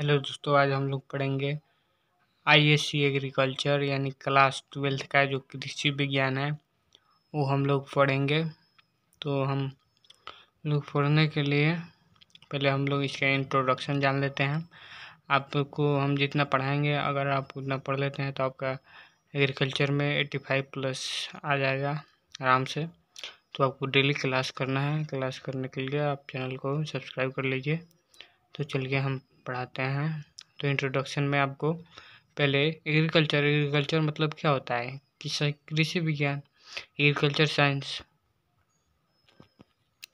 hello दोस्तों आज हम लोग पढ़ेंगे आईएससी एग्रीकल्चर यानी क्लास ट्वेल्थ का जो कृषि विज्ञान है वो हम लोग पढ़ेंगे तो हम लोग पढ़ने के लिए पहले हम लोग इसका इंट्रोडक्शन जान लेते हैं आपको हम जितना पढ़ाएंगे अगर आप उतना पढ़ लेते हैं तो आपका एग्रीकल्चर में एट्टी फाइव प्लस आ जाएगा आराम से तो आपको डेली क्लास करना है क्लास करने के लिए आप चैनल को सब्सक्राइब कर लीजिए तो चलिए हम पढ़ाते हैं तो इंट्रोडक्शन में आपको पहले एग्रीकल्चर एग्रीकल्चर मतलब क्या होता है कृषि विज्ञान एग्रीकल्चर साइंस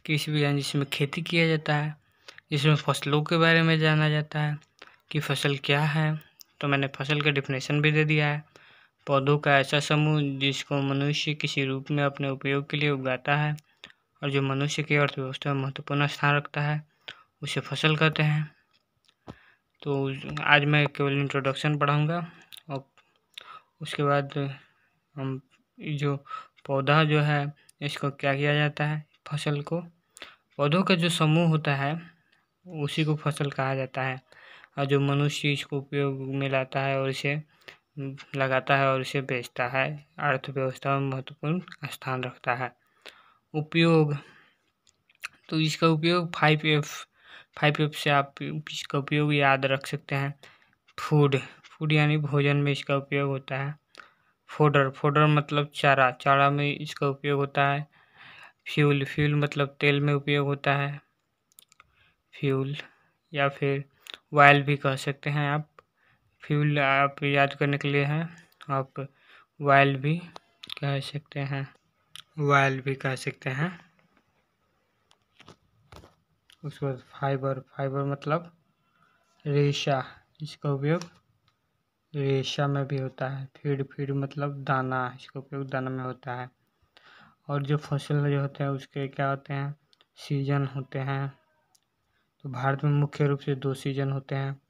कृषि विज्ञान जिसमें खेती किया जाता है जिसमें फसलों के बारे में जाना जाता है कि फसल क्या है तो मैंने फसल का डिफिनेशन भी दे दिया है पौधों का ऐसा समूह जिसको मनुष्य किसी रूप में अपने उपयोग के लिए उगाता है और जो मनुष्य की अर्थव्यवस्था में महत्वपूर्ण स्थान रखता है उसे फसल कहते हैं तो आज मैं केवल इंट्रोडक्शन पढ़ाऊँगा और उसके बाद हम जो पौधा जो है इसको क्या किया जाता है फसल को पौधों का जो समूह होता है उसी को फसल कहा जाता है और जो मनुष्य इसको उपयोग में लाता है और इसे लगाता है और इसे बेचता है अर्थव्यवस्था में महत्वपूर्ण स्थान रखता है उपयोग तो इसका उपयोग फाइव एफ फाइव एफ से आप इसका उपयोग याद रख सकते हैं फूड फूड यानी भोजन में इसका उपयोग होता है फोडर फोडर मतलब चारा चारा में इसका उपयोग होता है फ्यूल फ्यूल मतलब तेल में उपयोग होता है फ्यूल या फिर वायल भी कह सकते हैं आप फ्यूल आप याद करने के लिए हैं आप वायल भी कह सकते हैं वायल भी कह सकते हैं उसके बाद फाइबर फाइबर मतलब रेशा इसका उपयोग रेशा में भी होता है फीड फीड मतलब दाना इसका उपयोग दाना में होता है और जो फसल जो होते हैं उसके क्या होते हैं सीजन होते हैं तो भारत में मुख्य रूप से दो सीजन होते हैं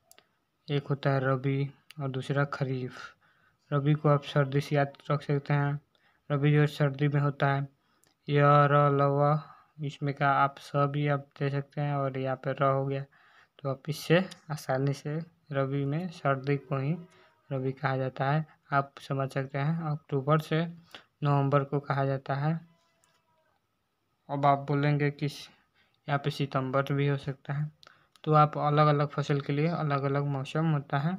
एक होता है रबी और दूसरा खरीफ रबी को आप सर्दी से याद रख सकते हैं रबी जो सर्दी में होता है यह लवा इसमें का आप सभी आप दे सकते हैं और यहाँ पे र हो गया तो आप इससे आसानी से रबी में सर्दी को ही रवि कहा जाता है आप समझ सकते हैं अक्टूबर से नवंबर को कहा जाता है अब आप बोलेंगे कि यहाँ पे सितंबर भी हो सकता है तो आप अलग अलग फसल के लिए अलग अलग मौसम होता है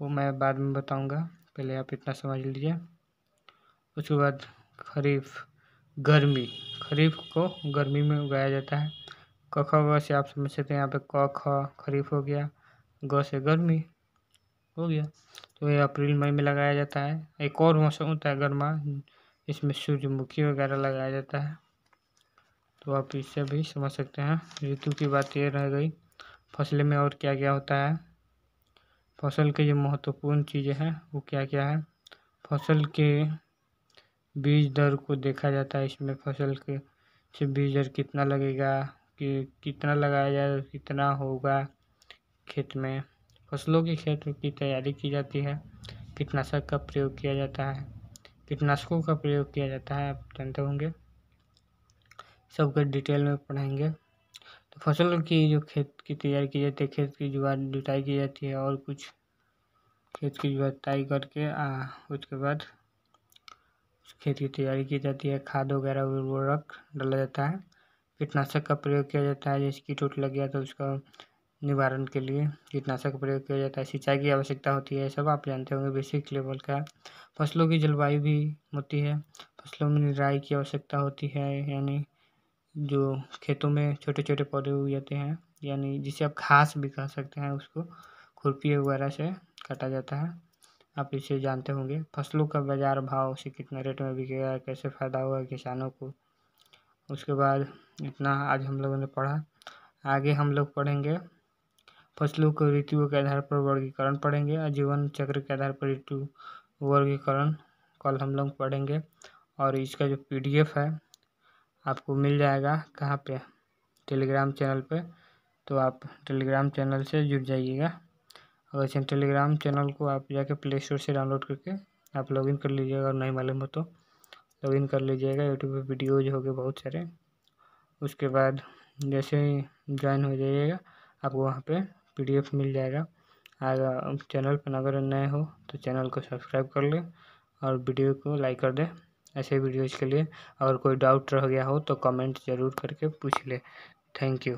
वो मैं बाद में बताऊँगा पहले आप इतना समझ लीजिए उसके बाद खरीफ गर्मी खरीफ को गर्मी में उगाया जाता है क ख ग से आप समझ सकते हैं यहाँ पे क ख खरीफ हो गया ग से गर्मी हो गया तो ये अप्रैल मई में लगाया जाता है एक और मौसम होता है गर्मा इसमें सूर्यमुखी वगैरह लगाया जाता है तो आप इससे भी समझ सकते हैं ऋतु की बात ये रह गई फसल में और क्या क्या होता है फसल के जो महत्वपूर्ण चीज़ें हैं वो क्या क्या है फसल के बीज दर को देखा जाता है इसमें फसल के से बीज दर कितना लगेगा कि कितना लगाया जाए कितना होगा खेत में फसलों के खेत की तैयारी की जाती है कीटनाशक का प्रयोग किया जाता है कीटनाशकों का प्रयोग किया जाता है आप जानते होंगे सबका डिटेल में पढ़ाएंगे तो फसल की जो खेत की तैयारी की जाती है खेत की जुआ जुटाई की जाती है और कुछ खेत की जुताई करके आ, उसके बाद खेत की तैयारी की जाती है खाद वगैरह उर्वरक डाला जाता है कीटनाशक का प्रयोग किया जाता है जैसे कीट उट लग गया तो उसका निवारण के लिए कीटनाशक का प्रयोग किया जाता है सिंचाई की आवश्यकता होती है सब आप जानते होंगे बेसिक लेवल का फसलों की जलवायु भी होती है फसलों में निराई की आवश्यकता होती है यानी जो खेतों में छोटे छोटे पौधे उग जाते हैं यानी जिसे आप घास भी कह सकते हैं उसको खुरपी वगैरह से काटा जाता है आप इसे जानते होंगे फसलों का बाज़ार भाव उसे कितना रेट में बिकेगा कैसे फ़ायदा होगा किसानों को उसके बाद इतना आज हम लोगों ने पढ़ा आगे हम लोग पढ़ेंगे फसलों को ऋतुओं के आधार पर वर्गीकरण पढ़ेंगे और जीवन चक्र के आधार पर ऋतु वर्गीकरण कल हम लोग पढ़ेंगे और इसका जो पी है आपको मिल जाएगा कहाँ पे टेलीग्राम चैनल पे तो आप टेलीग्राम चैनल से जुड़ जाइएगा अगर टेलीग्राम चैनल को आप जाके प्ले स्टोर से डाउनलोड करके आप लॉगिन कर लीजिएगा और नहीं मालूम हो तो लॉगिन कर लीजिएगा यूट्यूब पे वीडियोज हो गए बहुत सारे उसके बाद जैसे ही ज्वाइन हो जाइएगा आपको वहाँ पे पीडीएफ मिल जाएगा आगे चैनल पर अगर नए हो तो चैनल को सब्सक्राइब कर लें और वीडियो को लाइक कर दें ऐसे वीडियोज़ के लिए अगर कोई डाउट रह गया हो तो कमेंट ज़रूर करके पूछ लें थैंक यू